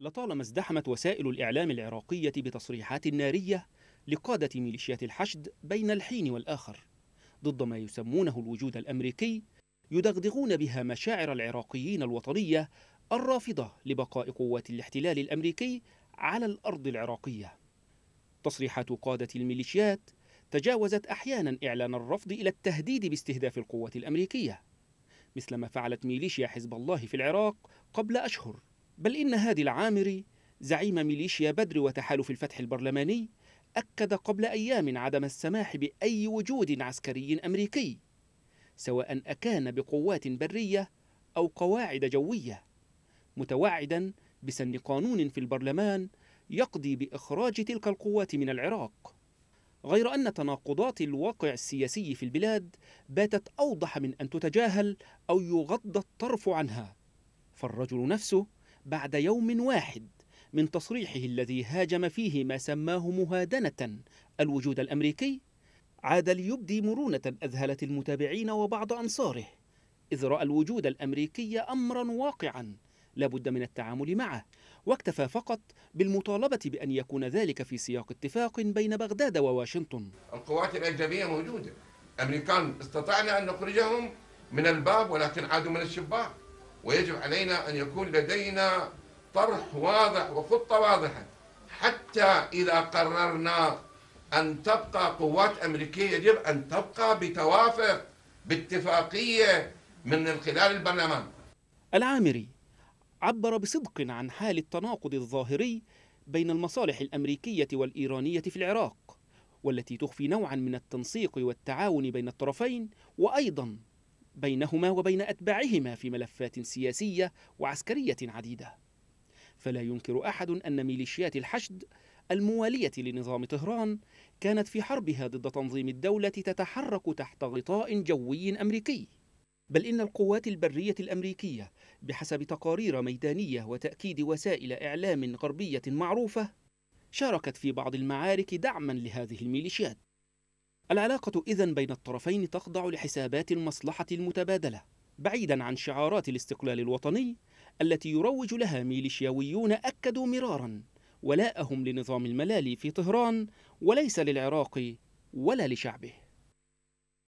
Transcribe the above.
لطالما ازدحمت وسائل الإعلام العراقية بتصريحات نارية لقادة ميليشيات الحشد بين الحين والآخر ضد ما يسمونه الوجود الأمريكي يدغدغون بها مشاعر العراقيين الوطنية الرافضة لبقاء قوات الاحتلال الأمريكي على الأرض العراقية تصريحات قادة الميليشيات تجاوزت أحيانا إعلان الرفض إلى التهديد باستهداف القوات الأمريكية مثل ما فعلت ميليشيا حزب الله في العراق قبل أشهر بل إن هادي العامري زعيم ميليشيا بدر وتحالف الفتح البرلماني أكد قبل أيام عدم السماح بأي وجود عسكري أمريكي سواء أكان بقوات برية أو قواعد جوية متوعدا بسن قانون في البرلمان يقضي بإخراج تلك القوات من العراق غير أن تناقضات الواقع السياسي في البلاد باتت أوضح من أن تتجاهل أو يغض الطرف عنها فالرجل نفسه بعد يوم واحد من تصريحه الذي هاجم فيه ما سماه مهادنة الوجود الأمريكي عاد ليبدي مرونة أذهلت المتابعين وبعض أنصاره إذ رأى الوجود الأمريكي أمرا واقعا لابد من التعامل معه واكتفى فقط بالمطالبة بأن يكون ذلك في سياق اتفاق بين بغداد وواشنطن القوات الأجنبية موجودة أمريكان استطعنا أن نخرجهم من الباب ولكن عادوا من الشباك ويجب علينا أن يكون لدينا طرح واضح وخطة واضحة حتى إذا قررنا أن تبقى قوات أمريكية يجب أن تبقى بتوافق باتفاقية من خلال البرلمان العامري عبر بصدق عن حال التناقض الظاهري بين المصالح الأمريكية والإيرانية في العراق والتي تخفي نوعا من التنسيق والتعاون بين الطرفين وأيضا بينهما وبين أتباعهما في ملفات سياسية وعسكرية عديدة فلا ينكر أحد أن ميليشيات الحشد الموالية لنظام طهران كانت في حربها ضد تنظيم الدولة تتحرك تحت غطاء جوي أمريكي بل إن القوات البرية الأمريكية بحسب تقارير ميدانية وتأكيد وسائل إعلام غربية معروفة شاركت في بعض المعارك دعما لهذه الميليشيات العلاقة إذا بين الطرفين تخضع لحسابات المصلحة المتبادلة بعيدا عن شعارات الاستقلال الوطني التي يروج لها ميليشياويون أكدوا مرارا ولاءهم لنظام الملالي في طهران وليس للعراق ولا لشعبه